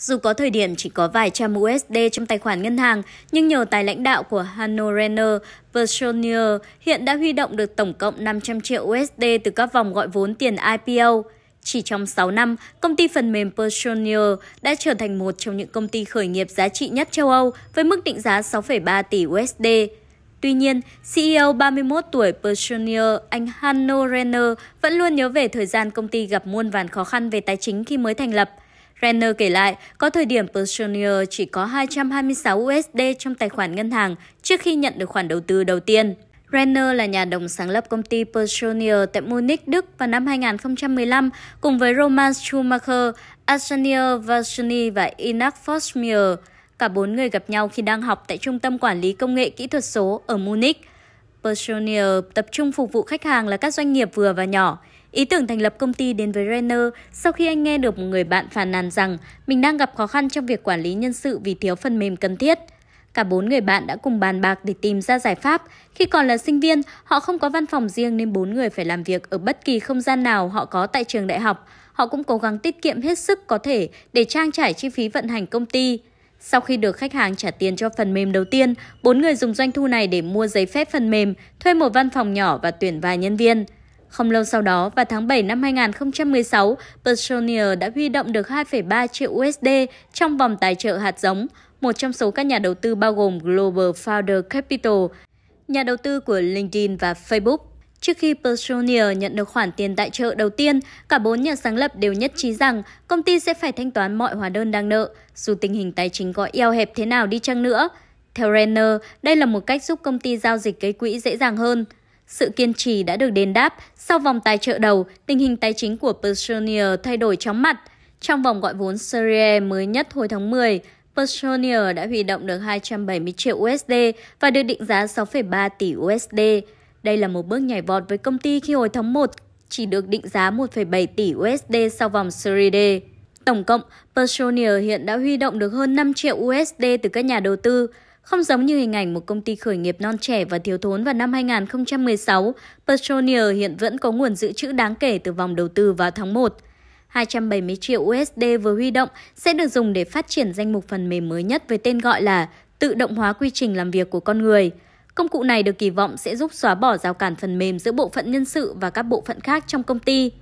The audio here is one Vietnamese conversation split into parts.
Dù có thời điểm chỉ có vài trăm USD trong tài khoản ngân hàng, nhưng nhờ tài lãnh đạo của Hanno Renner, hiện đã huy động được tổng cộng 500 triệu USD từ các vòng gọi vốn tiền IPO. Chỉ trong 6 năm, công ty phần mềm Personier đã trở thành một trong những công ty khởi nghiệp giá trị nhất châu Âu với mức định giá 6,3 tỷ USD. Tuy nhiên, CEO 31 tuổi Personier, anh Hanno Renner vẫn luôn nhớ về thời gian công ty gặp muôn vàn khó khăn về tài chính khi mới thành lập – Renner kể lại, có thời điểm Personier chỉ có 226 USD trong tài khoản ngân hàng trước khi nhận được khoản đầu tư đầu tiên. Renner là nhà đồng sáng lập công ty Personier tại Munich, Đức vào năm 2015 cùng với Roman Schumacher, Arsenio Vasoni và Inak Fosmier. Cả bốn người gặp nhau khi đang học tại Trung tâm Quản lý Công nghệ Kỹ thuật số ở Munich. Personier tập trung phục vụ khách hàng là các doanh nghiệp vừa và nhỏ. Ý tưởng thành lập công ty đến với Renner sau khi anh nghe được một người bạn phàn nàn rằng mình đang gặp khó khăn trong việc quản lý nhân sự vì thiếu phần mềm cần thiết. Cả bốn người bạn đã cùng bàn bạc để tìm ra giải pháp. Khi còn là sinh viên, họ không có văn phòng riêng nên bốn người phải làm việc ở bất kỳ không gian nào họ có tại trường đại học. Họ cũng cố gắng tiết kiệm hết sức có thể để trang trải chi phí vận hành công ty. Sau khi được khách hàng trả tiền cho phần mềm đầu tiên, bốn người dùng doanh thu này để mua giấy phép phần mềm, thuê một văn phòng nhỏ và tuyển vài nhân viên. Không lâu sau đó, vào tháng 7 năm 2016, Personier đã huy động được 2,3 triệu USD trong vòng tài trợ hạt giống, một trong số các nhà đầu tư bao gồm Global Founder Capital, nhà đầu tư của LinkedIn và Facebook. Trước khi Personier nhận được khoản tiền tài trợ đầu tiên, cả bốn nhà sáng lập đều nhất trí rằng công ty sẽ phải thanh toán mọi hóa đơn đang nợ, dù tình hình tài chính có eo hẹp thế nào đi chăng nữa. Theo Renner, đây là một cách giúp công ty giao dịch gây quỹ dễ dàng hơn – sự kiên trì đã được đền đáp, sau vòng tài trợ đầu, tình hình tài chính của Personier thay đổi chóng mặt. Trong vòng gọi vốn Serie mới nhất hồi tháng 10, Personier đã huy động được 270 triệu USD và được định giá 6,3 tỷ USD. Đây là một bước nhảy vọt với công ty khi hồi tháng 1 chỉ được định giá 1,7 tỷ USD sau vòng Serie D. Tổng cộng, Personier hiện đã huy động được hơn 5 triệu USD từ các nhà đầu tư, không giống như hình ảnh một công ty khởi nghiệp non trẻ và thiếu thốn vào năm 2016, Petronia hiện vẫn có nguồn dự trữ đáng kể từ vòng đầu tư vào tháng 1. 270 triệu USD vừa huy động sẽ được dùng để phát triển danh mục phần mềm mới nhất với tên gọi là tự động hóa quy trình làm việc của con người. Công cụ này được kỳ vọng sẽ giúp xóa bỏ rào cản phần mềm giữa bộ phận nhân sự và các bộ phận khác trong công ty.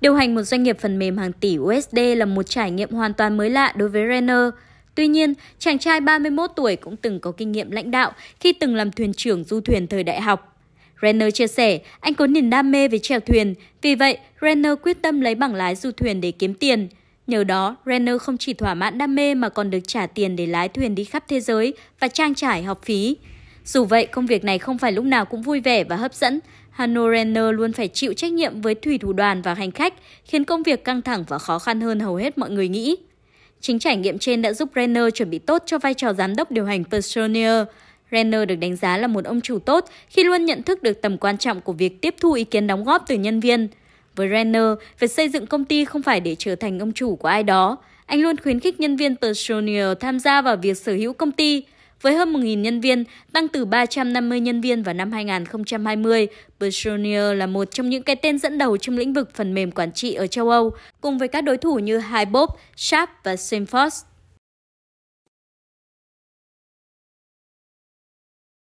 Điều hành một doanh nghiệp phần mềm hàng tỷ USD là một trải nghiệm hoàn toàn mới lạ đối với Renner. Tuy nhiên, chàng trai 31 tuổi cũng từng có kinh nghiệm lãnh đạo khi từng làm thuyền trưởng du thuyền thời đại học. Renner chia sẻ, anh có niềm đam mê với chèo thuyền, vì vậy Renner quyết tâm lấy bằng lái du thuyền để kiếm tiền. Nhờ đó, Renner không chỉ thỏa mãn đam mê mà còn được trả tiền để lái thuyền đi khắp thế giới và trang trải học phí. Dù vậy, công việc này không phải lúc nào cũng vui vẻ và hấp dẫn. Hanno Renner luôn phải chịu trách nhiệm với thủy thủ đoàn và hành khách, khiến công việc căng thẳng và khó khăn hơn hầu hết mọi người nghĩ. Chính trải nghiệm trên đã giúp Renner chuẩn bị tốt cho vai trò giám đốc điều hành Personier. Renner được đánh giá là một ông chủ tốt khi luôn nhận thức được tầm quan trọng của việc tiếp thu ý kiến đóng góp từ nhân viên. Với Renner, việc xây dựng công ty không phải để trở thành ông chủ của ai đó. Anh luôn khuyến khích nhân viên Personier tham gia vào việc sở hữu công ty, với hơn 1.000 nhân viên, tăng từ 350 nhân viên vào năm 2020, Personier là một trong những cái tên dẫn đầu trong lĩnh vực phần mềm quản trị ở châu Âu, cùng với các đối thủ như HiBob, Sharp và Salesforce.